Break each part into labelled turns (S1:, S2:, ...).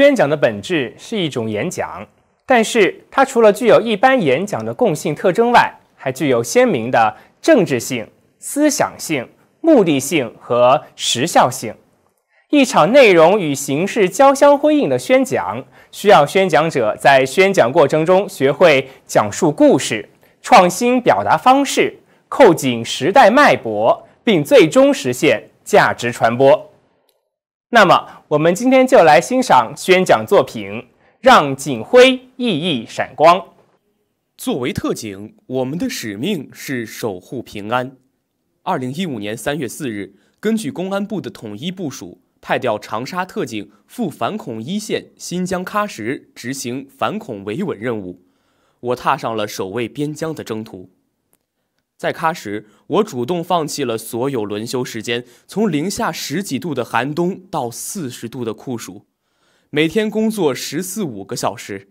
S1: 宣讲的本质是一种演讲，但是它除了具有一般演讲的共性特征外，还具有鲜明的政治性、思想性、目的性和时效性。一场内容与形式交相辉映的宣讲，需要宣讲者在宣讲过程中学会讲述故事、创新表达方式、扣紧时代脉搏，并最终实现价值传播。那么，我们今天就来欣赏宣
S2: 讲作品，让警徽熠熠闪光。作为特警，我们的使命是守护平安。二零一五年三月四日，根据公安部的统一部署，派调长沙特警赴反恐一线新疆喀什执行反恐维稳任务，我踏上了守卫边疆的征途。在喀什，我主动放弃了所有轮休时间，从零下十几度的寒冬到四十度的酷暑，每天工作十四五个小时，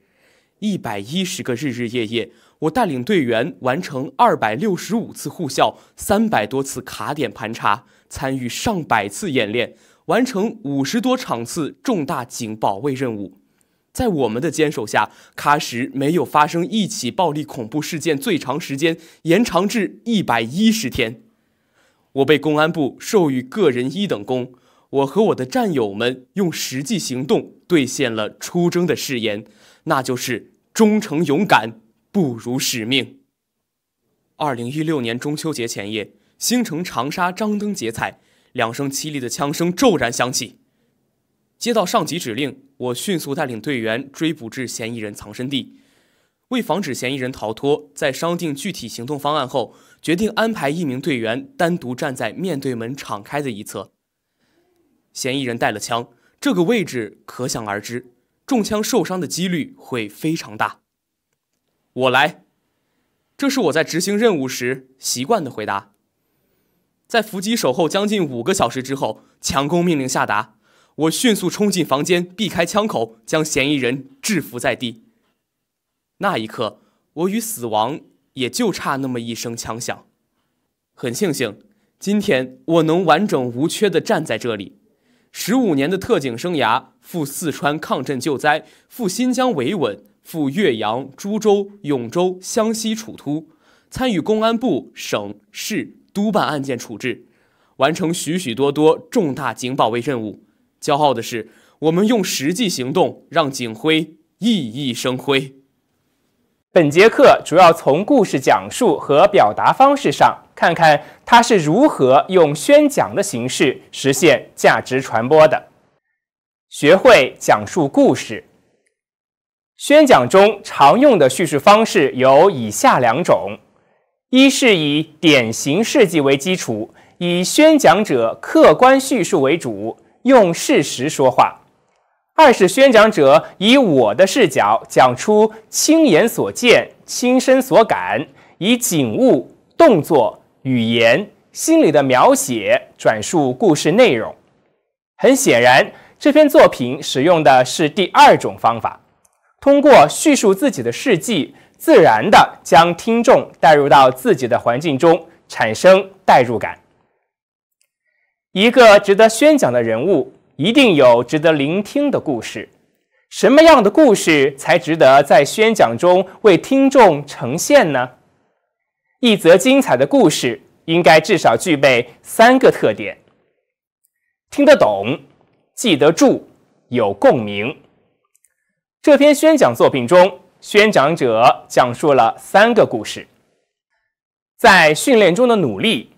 S2: 一百一十个日日夜夜，我带领队员完成二百六十五次护校、三百多次卡点盘查、参与上百次演练、完成五十多场次重大警保卫任务。在我们的坚守下，喀什没有发生一起暴力恐怖事件，最长时间延长至一百一十天。我被公安部授予个人一等功。我和我的战友们用实际行动兑现了出征的誓言，那就是忠诚勇敢，不辱使命。二零一六年中秋节前夜，星城长沙张灯结彩，两声凄厉的枪声骤然响起。接到上级指令，我迅速带领队员追捕至嫌疑人藏身地。为防止嫌疑人逃脱，在商定具体行动方案后，决定安排一名队员单独站在面对门敞开的一侧。嫌疑人带了枪，这个位置可想而知，中枪受伤的几率会非常大。我来，这是我在执行任务时习惯的回答。在伏击守候将近五个小时之后，强攻命令下达。我迅速冲进房间，避开枪口，将嫌疑人制服在地。那一刻，我与死亡也就差那么一声枪响。很庆幸，今天我能完整无缺地站在这里。十五年的特警生涯，赴四川抗震救灾，赴新疆维稳，赴岳阳、株洲、永州、湘西、楚突，参与公安部、省市督办案件处置，完成许许多多重大警保卫任务。骄傲的是，我们用实际行动让警徽熠熠生辉。本节课主要从
S1: 故事讲述和表达方式上，看看他是如何用宣讲的形式实现价值传播的。学会讲述故事，宣讲中常用的叙述方式有以下两种：一是以典型事迹为基础，以宣讲者客观叙述为主。用事实说话，二是宣讲者以我的视角讲出亲眼所见、亲身所感，以景物、动作、语言、心理的描写转述故事内容。很显然，这篇作品使用的是第二种方法，通过叙述自己的事迹，自然的将听众带入到自己的环境中，产生代入感。一个值得宣讲的人物，一定有值得聆听的故事。什么样的故事才值得在宣讲中为听众呈现呢？一则精彩的故事应该至少具备三个特点：听得懂、记得住、有共鸣。这篇宣讲作品中，宣讲者讲述了三个故事：在训练中的努力。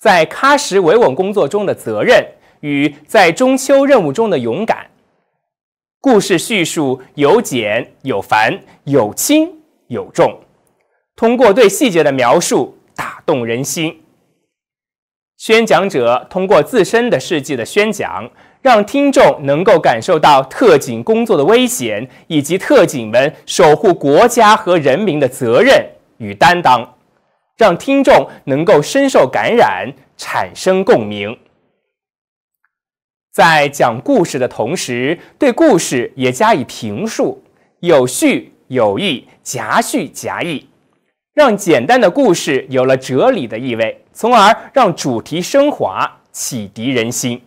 S1: 在喀什维稳工作中的责任与在中秋任务中的勇敢，故事叙述有简有繁，有轻有重，通过对细节的描述打动人心。宣讲者通过自身的事迹的宣讲，让听众能够感受到特警工作的危险，以及特警们守护国家和人民的责任与担当。让听众能够深受感染，产生共鸣。在讲故事的同时，对故事也加以评述，有序有意，夹叙夹议，让简单的故事有了哲理的意味，从而让主题升华，启迪人心。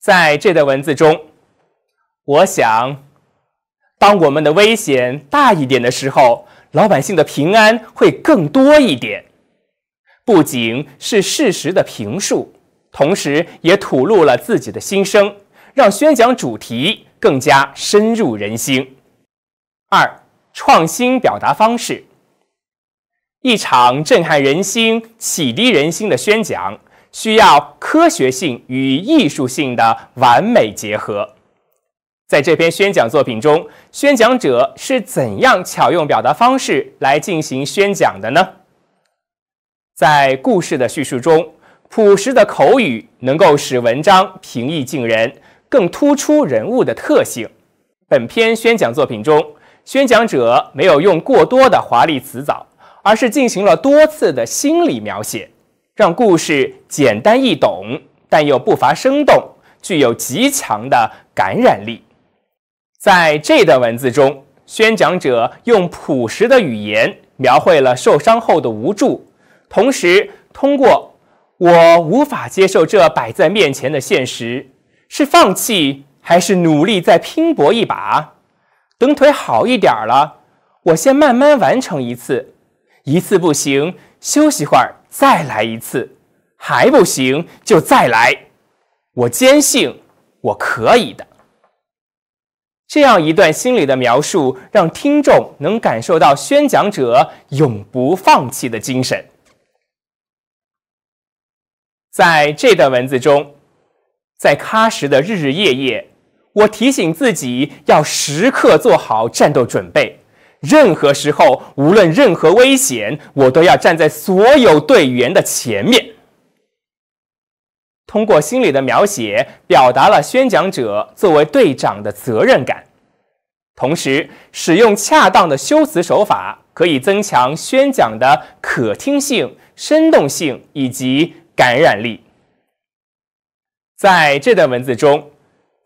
S1: 在这段文字中，我想，当我们的危险大一点的时候。老百姓的平安会更多一点，不仅是事实的评述，同时也吐露了自己的心声，让宣讲主题更加深入人心。二、创新表达方式。一场震撼人心、启迪人心的宣讲，需要科学性与艺术性的完美结合。在这篇宣讲作品中，宣讲者是怎样巧用表达方式来进行宣讲的呢？在故事的叙述中，朴实的口语能够使文章平易近人，更突出人物的特性。本篇宣讲作品中，宣讲者没有用过多的华丽辞藻，而是进行了多次的心理描写，让故事简单易懂，但又不乏生动，具有极强的感染力。在这段文字中，宣讲者用朴实的语言描绘了受伤后的无助，同时通过“我无法接受这摆在面前的现实，是放弃还是努力再拼搏一把？”“等腿好一点了，我先慢慢完成一次，一次不行，休息会儿再来一次，还不行就再来。”我坚信我可以的。这样一段心理的描述，让听众能感受到宣讲者永不放弃的精神。在这段文字中，在喀什的日日夜夜，我提醒自己要时刻做好战斗准备，任何时候，无论任何危险，我都要站在所有队员的前面。通过心理的描写，表达了宣讲者作为队长的责任感。同时，使用恰当的修辞手法，可以增强宣讲的可听性、生动性以及感染力。在这段文字中，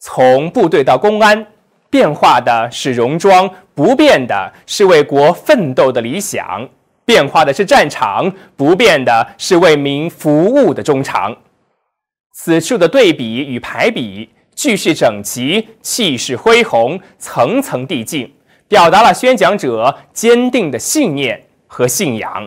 S1: 从部队到公安，变化的是戎装，不变的是为国奋斗的理想；变化的是战场，不变的是为民服务的衷肠。此处的对比与排比句式整齐，气势恢宏，层层递进，表达了宣讲者坚定的信念和信仰。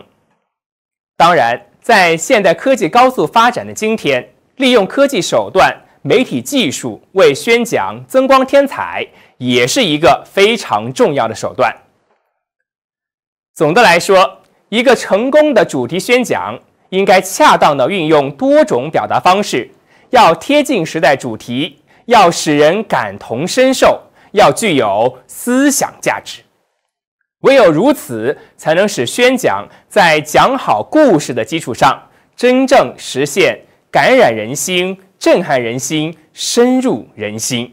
S1: 当然，在现代科技高速发展的今天，利用科技手段、媒体技术为宣讲增光添彩，也是一个非常重要的手段。总的来说，一个成功的主题宣讲应该恰当的运用多种表达方式。要贴近时代主题，要使人感同身受，要具有思想价值。唯有如此，才能使宣讲在讲好故事的基础上，真正实现感染人心、震撼人心、深入人心。